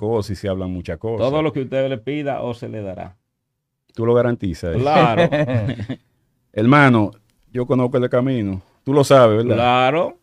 muchas y se hablan muchas cosas. Todo lo que usted le pida o se le dará. Tú lo garantizas. ¿eh? Claro. Hermano, yo conozco el camino. Tú lo sabes, ¿verdad? Claro.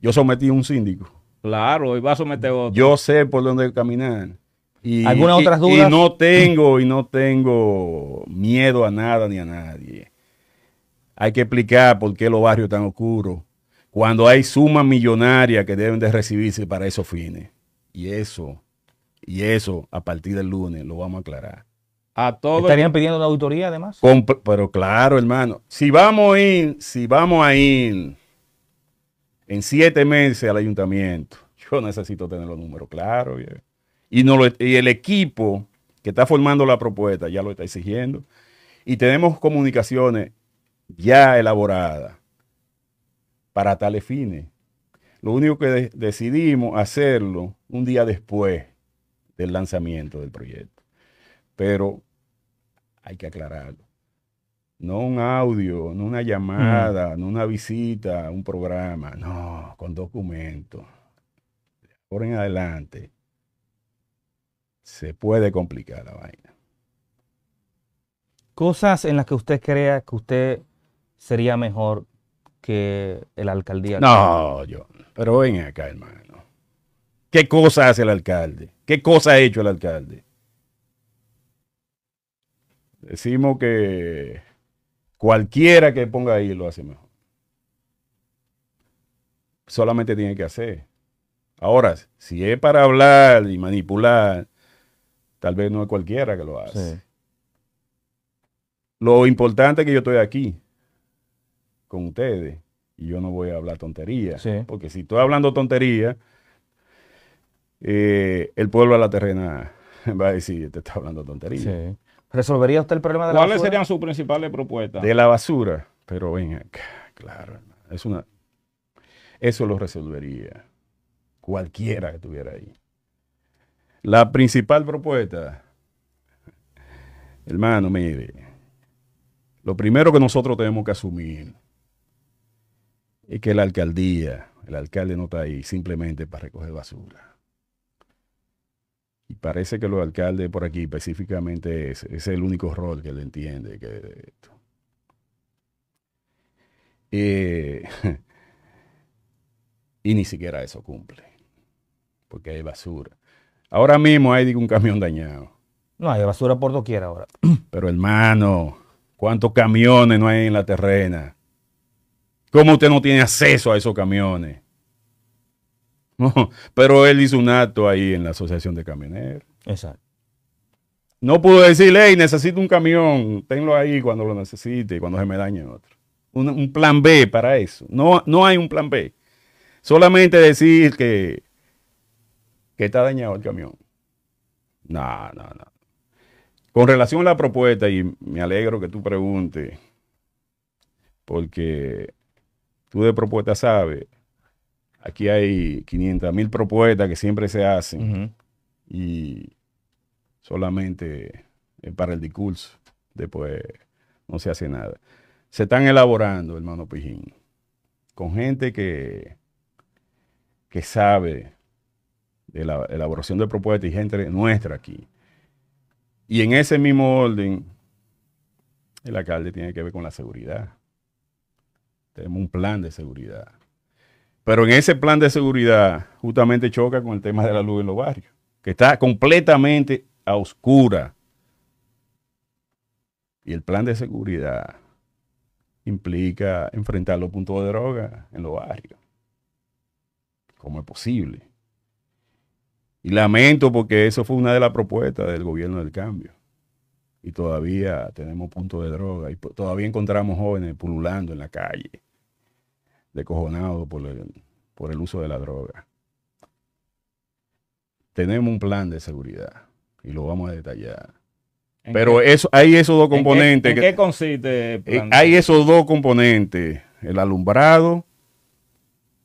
Yo sometí a un síndico. Claro, y va a someter otro. Yo sé por dónde caminar. Y, ¿Algunas otras dudas? Y no tengo, y no tengo miedo a nada ni a nadie. Hay que explicar por qué los barrios tan oscuros, cuando hay sumas millonarias que deben de recibirse para esos fines. Y eso, y eso a partir del lunes lo vamos a aclarar. A todos. Estarían pidiendo una auditoría además. pero claro, hermano. Si vamos a ir, si vamos a en siete meses al ayuntamiento, yo necesito tener los números claros. Y, el equipo que está formando la propuesta ya lo está exigiendo. Y tenemos comunicaciones ya elaboradas para tales fines. Lo único que decidimos hacerlo un día después del lanzamiento del proyecto. Pero hay que aclararlo. No un audio, no una llamada, no una visita, un programa, no, con documentos. Por en adelante se puede complicar la vaina. Cosas en las que usted crea que usted sería mejor que el alcaldía. No, yo. Pero ven acá, hermano. ¿Qué cosa hace el alcalde? ¿Qué cosa ha hecho el alcalde? Decimos que cualquiera que ponga ahí lo hace mejor. Solamente tiene que hacer. Ahora, si es para hablar y manipular, tal vez no es cualquiera que lo hace. Lo importante es que yo estoy aquí con ustedes y yo no voy a hablar tonterías. Porque si estoy hablando tonterías... Eh, el pueblo a la terrena va a decir, te está hablando tontería. ¿Resolvería usted el problema de la basura? ¿Cuáles serían sus principales propuestas? De la basura, pero ven acá, claro, es una... Eso lo resolvería cualquiera que estuviera ahí. La principal propuesta, hermano, mire, lo primero que nosotros tenemos que asumir es que la alcaldía, el alcalde no está ahí simplemente para recoger basura. Y parece que los alcaldes por aquí específicamente es, es el único rol que le entiende. Que eh, y ni siquiera eso cumple, porque hay basura. Ahora mismo hay un camión dañado. No, hay basura por doquier ahora. Pero hermano, ¿cuántos camiones no hay en la terrena? ¿Cómo usted no tiene acceso a esos camiones? pero él hizo un acto ahí en la Asociación de Camioneros. Exacto. No pudo decirle, hey, necesito un camión, tenlo ahí cuando lo necesite, cuando se me dañe otro. Un, plan B para eso. No, no hay un plan B. Solamente decir que, que está dañado el camión. No, no, no. Con relación a la propuesta, y me alegro que tú preguntes, porque tú de propuesta sabes, Aquí hay 500 mil propuestas que siempre se hacen y solamente para el discurso. Después no se hace nada. Se están elaborando, hermano Pijín, con gente que, que sabe de la elaboración de propuestas y gente nuestra aquí. Y en ese mismo orden, el alcalde tiene que ver con la seguridad. Tenemos un plan de seguridad pero en ese plan de seguridad justamente choca con el tema de la luz en los barrios, que está completamente a oscura. Y el plan de seguridad implica enfrentar los puntos de droga en los barrios. ¿Cómo es posible? Y lamento porque eso fue una de las propuestas del gobierno del cambio. Y todavía tenemos puntos de droga y todavía encontramos jóvenes pululando en la calle, por el, por el uso de la droga. Tenemos un plan de seguridad y lo vamos a detallar. Pero eso, hay esos dos componentes. ¿En qué, consiste? Eh, hay esos dos componentes, el alumbrado,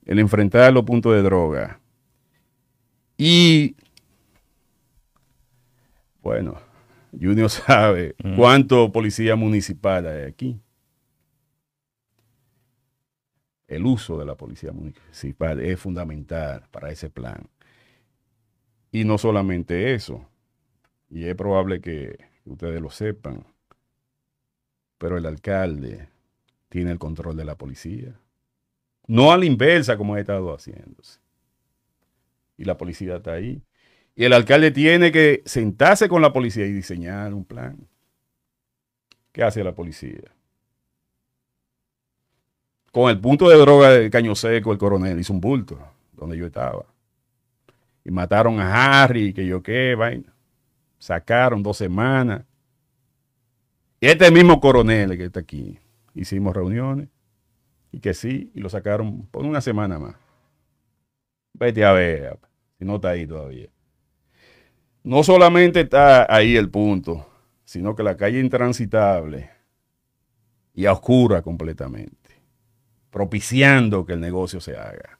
el enfrentar los puntos de droga. Y, bueno, Junior sabe cuánto policía municipal hay aquí el uso de la policía municipal es fundamental para ese plan. Y no solamente eso, y es probable que ustedes lo sepan, pero el alcalde tiene el control de la policía. No a la inversa como ha estado haciéndose. Y la policía está ahí. Y el alcalde tiene que sentarse con la policía y diseñar un plan. ¿Qué hace la policía? con el punto de droga del Caño Seco, el coronel hizo un bulto donde yo estaba. Y mataron a Harry, que yo qué, vaina. Sacaron dos semanas. Y este mismo coronel que está aquí, hicimos reuniones. Y que sí, y lo sacaron por una semana más. Vete a ver, si no está ahí todavía. No solamente está ahí el punto, sino que la calle intransitable y oscura completamente propiciando que el negocio se haga.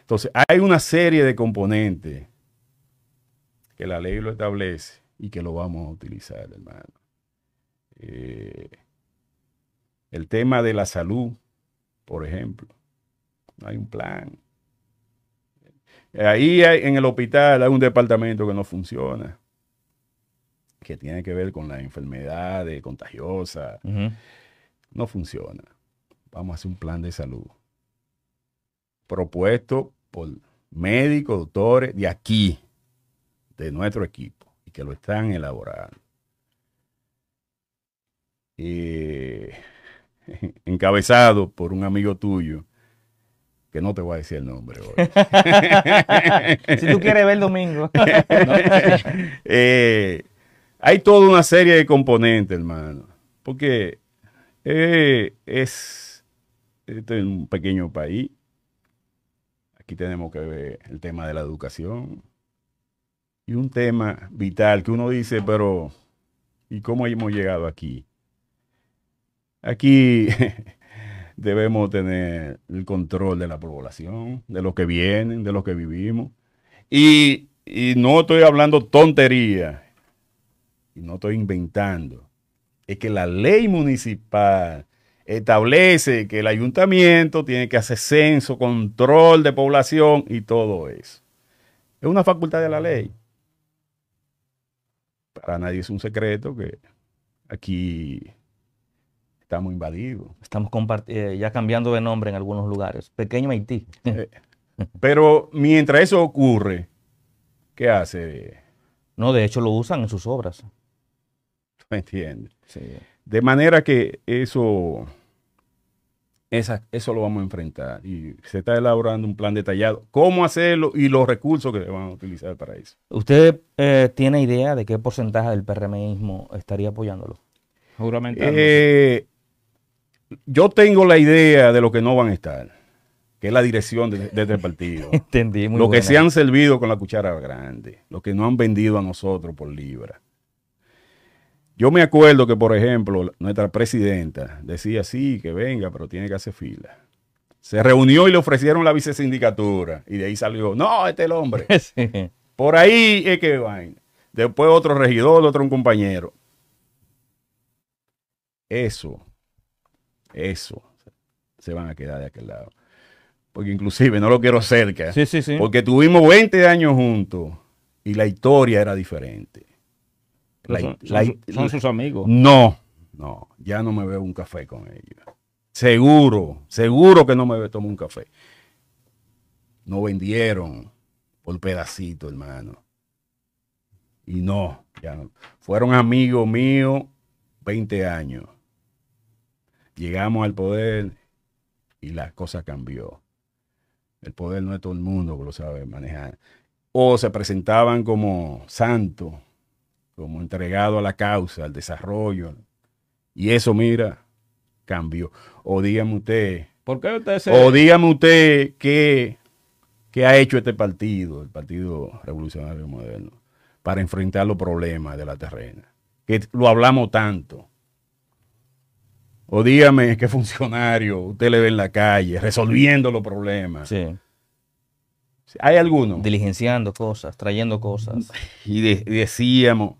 Entonces, hay una serie de componentes que la ley lo establece y que lo vamos a utilizar, hermano. Eh, el tema de la salud, por ejemplo. No hay un plan. Ahí en el hospital hay un departamento que no funciona, que tiene que ver con las enfermedades eh, contagiosas. No funciona vamos a hacer un plan de salud propuesto por médicos, doctores de aquí, de nuestro equipo, y que lo están elaborando. Eh, encabezado por un amigo tuyo, que no te voy a decir el nombre hoy. si tú quieres ver el domingo. Eh, hay toda una serie de componentes, hermano, porque eh, es este es un pequeño país. Aquí tenemos que ver el tema de la educación. Y un tema vital que uno dice, pero ¿y cómo hemos llegado aquí? Aquí debemos tener el control de la población, de los que vienen, de los que vivimos. Y, y no estoy hablando tontería, y no estoy inventando. Es que la ley municipal establece que el ayuntamiento tiene que hacer censo, control de población y todo eso. Es una facultad de la ley. Para nadie es un secreto que aquí estamos invadidos. Estamos eh, ya cambiando de nombre en algunos lugares. Pequeño Haití. Eh, pero mientras eso ocurre, ¿qué hace? No, de hecho lo usan en sus obras. me entiendes? Sí. De manera que eso, eso lo vamos a enfrentar y se está elaborando un plan detallado, cómo hacerlo y los recursos que se van a utilizar para eso. ¿Usted eh, tiene idea de qué porcentaje del PRMismo estaría apoyándolo? Eh, yo tengo la idea de lo que no van a estar que es la dirección de, este partido. Entendí, Lo que se han servido con la cuchara grande, lo que no han vendido a nosotros por libra. Yo me acuerdo que, por ejemplo, nuestra presidenta decía, sí, que venga, pero tiene que hacer fila. Se reunió y le ofrecieron la vicesindicatura. Y de ahí salió, no, este es el hombre. Por ahí es que van. Después otro regidor, otro compañero. Eso, eso, se van a quedar de aquel lado. Porque inclusive no lo quiero cerca. Porque tuvimos 20 años juntos y la historia era diferente son, sus amigos. No, no, ya no me veo un café con ellos Seguro, seguro que no me tomo un café. No vendieron por pedacito, hermano. Y no, ya no. Fueron amigos míos 20 años. Llegamos al poder y la cosa cambió. El poder no es todo el mundo que lo sabe manejar. O se presentaban como santos como entregado a la causa, al desarrollo. Y eso, mira, cambió. O dígame usted, ¿por qué usted se... O dígame usted qué, ha hecho este partido, el Partido Revolucionario Moderno, para enfrentar los problemas de la terrena. Que lo hablamos tanto. O dígame qué funcionario usted le ve en la calle resolviendo los problemas. Sí. ¿Hay alguno? Diligenciando cosas, trayendo cosas. y decíamos,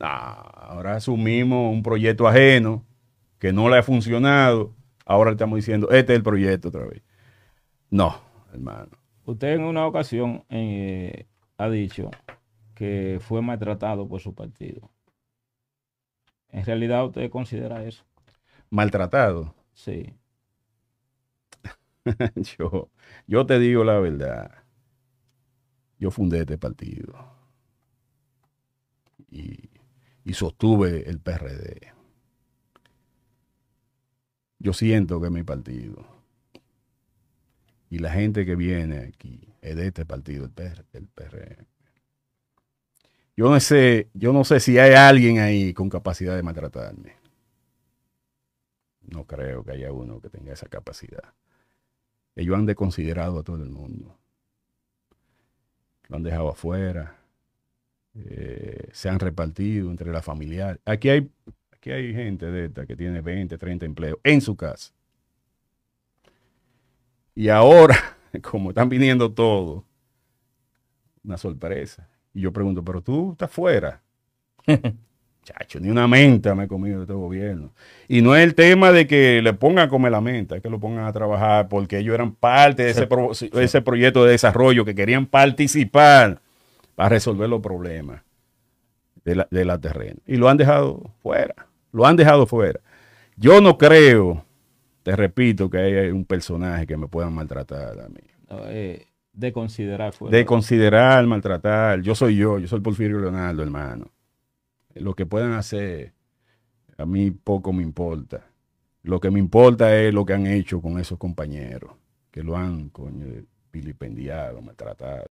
Ah, ahora asumimos un proyecto ajeno que no le ha funcionado. Ahora le estamos diciendo, este es el proyecto otra vez. No, hermano. Usted en una ocasión eh, ha dicho que fue maltratado por su partido. ¿En realidad usted considera eso? ¿Maltratado? Sí. yo te digo la verdad. Yo fundé este partido y sostuve el PRD. Yo siento que mi partido y la gente que viene aquí es de este partido, el, PR, el Yo no, sé, yo no sé si hay alguien ahí con capacidad de maltratarme. No creo que haya uno que tenga esa capacidad. Ellos han desconsiderado a todo el mundo. Lo han dejado afuera. Eh, se han repartido entre la familia. Aquí hay, aquí hay gente de esta que tiene 20, 30 empleos en su casa. Y ahora, como están viniendo todos, una sorpresa. Y yo pregunto, pero tú estás fuera. Chacho, ni una menta me he comido de este gobierno. Y no es el tema de que le pongan a comer la menta, es que lo pongan a trabajar porque ellos eran parte de ese proyecto de desarrollo que querían participar para resolver los problemas de la, de Y lo han dejado fuera, lo han dejado fuera. Yo no creo, te repito, que hay un personaje que me puedan maltratar a mí. Eh, de considerar fuera. De considerar, maltratar. Yo soy yo, yo soy Porfirio Leonardo, hermano. Lo que puedan hacer, a mí poco me importa. Lo que me importa es lo que han hecho con esos compañeros, que lo han coño, vilipendiado, maltratado.